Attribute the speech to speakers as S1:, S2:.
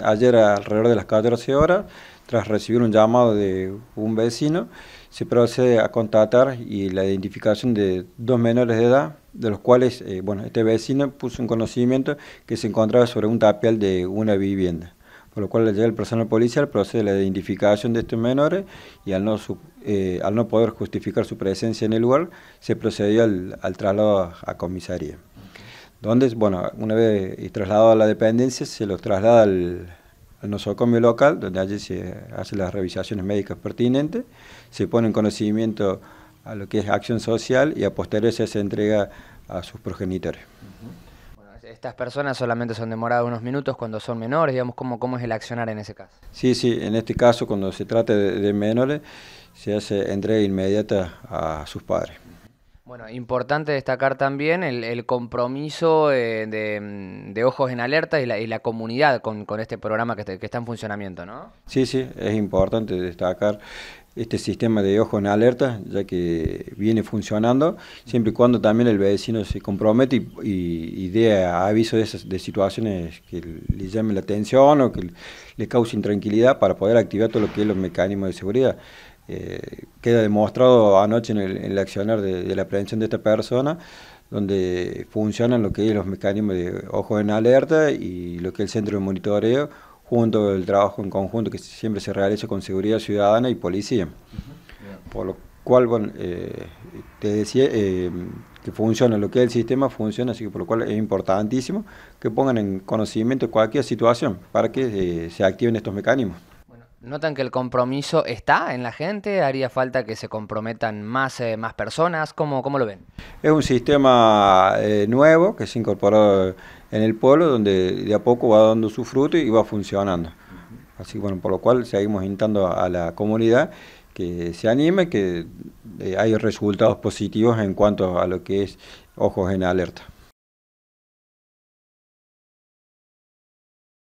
S1: Ayer alrededor de las 14 horas, tras recibir un llamado de un vecino, se procede a contactar y la identificación de dos menores de edad, de los cuales eh, bueno, este vecino puso un conocimiento que se encontraba sobre un tapial de una vivienda. Por lo cual llega el personal policial, procede a la identificación de estos menores y al no, eh, poder justificar su presencia en el lugar, se procedió al, traslado a comisaría donde, bueno, una vez eh, trasladado a la dependencia, se los traslada al, nosocomio local, donde allí se hacen las revisaciones médicas pertinentes, se pone en conocimiento a lo que es acción social y a posteriori se entrega a sus progenitores.
S2: Bueno, estas personas solamente son demoradas unos minutos cuando son menores, digamos, ¿cómo, ¿cómo es el accionar en ese caso?
S1: Sí, sí, en este caso cuando se trata de menores se hace entrega inmediata a sus padres.
S2: Bueno, importante destacar también el, compromiso eh, mm, de, Ojos en Alerta y la, comunidad con, este programa que, está en funcionamiento, ¿no?
S1: Sí, sí, es importante destacar este sistema de Ojos en Alerta, ya que viene funcionando, siempre y cuando también el vecino se compromete y, dé aviso de, situaciones que le llamen la atención o que le cause intranquilidad para poder activar todo lo que es los mecanismos de seguridad eh, queda demostrado anoche en el, accionar de, la prevención de esta persona, donde funcionan lo que es los mecanismos de ojo en alerta y lo que es el centro de monitoreo, junto al trabajo en conjunto que siempre se realiza con seguridad ciudadana y policía. Por lo cual, bueno, eh, te decía eh, que funciona, lo que es el sistema funciona, así que por lo cual es importantísimo que pongan en conocimiento cualquier situación para que se activen estos mecanismos.
S2: ¿Notan que el compromiso está en la gente? ¿Haría falta que se comprometan más, eh, personas? ¿Cómo, lo ven?
S1: Es un sistema eh, nuevo que se incorporó en el pueblo, donde de a poco va dando su fruto y va funcionando. Así bueno, por lo cual seguimos instando a la comunidad que se anime, que eh, hay resultados positivos en cuanto a lo que es ojos en alerta.